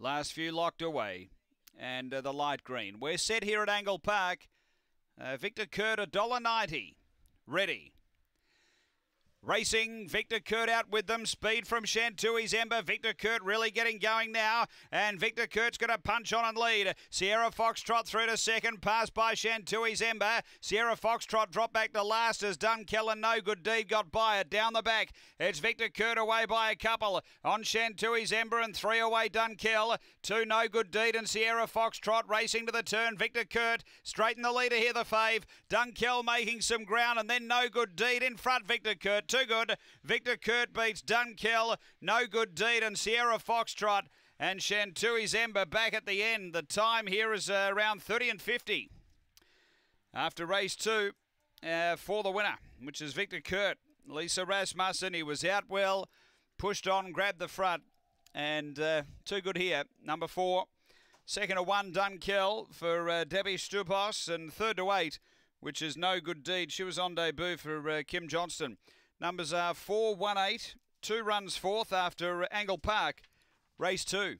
Last few locked away. And uh, the light green. We're set here at Angle Park. Uh, Victor Kurt, $1.90. Ready. Racing, Victor Kurt out with them. Speed from Shantui's Ember. Victor Kurt really getting going now. And Victor Kurt's going to punch on and lead. Sierra Foxtrot through to second. Pass by Shantui's Ember. Sierra Foxtrot dropped back to last as Dunkell and No Good Deed got by it. Down the back, it's Victor Kurt away by a couple. On Shantui's Ember and three away Dunkell. Two No Good Deed and Sierra Foxtrot racing to the turn. Victor Kurt straighten the leader here, the fave. Dunkell making some ground and then No Good Deed in front. Victor Kurt too good. Victor Kurt beats Dunkel. No good deed. And Sierra Foxtrot and Shantui Zemba back at the end. The time here is uh, around 30 and 50 after race two uh, for the winner, which is Victor Kurt. Lisa Rasmussen, he was out well, pushed on, grabbed the front, and uh, too good here. Number four, second to one, Dunkel for uh, Debbie Stupos, and third to eight, which is no good deed. She was on debut for uh, Kim Johnston. Numbers are 4 1 8, two runs fourth after Angle Park, race two.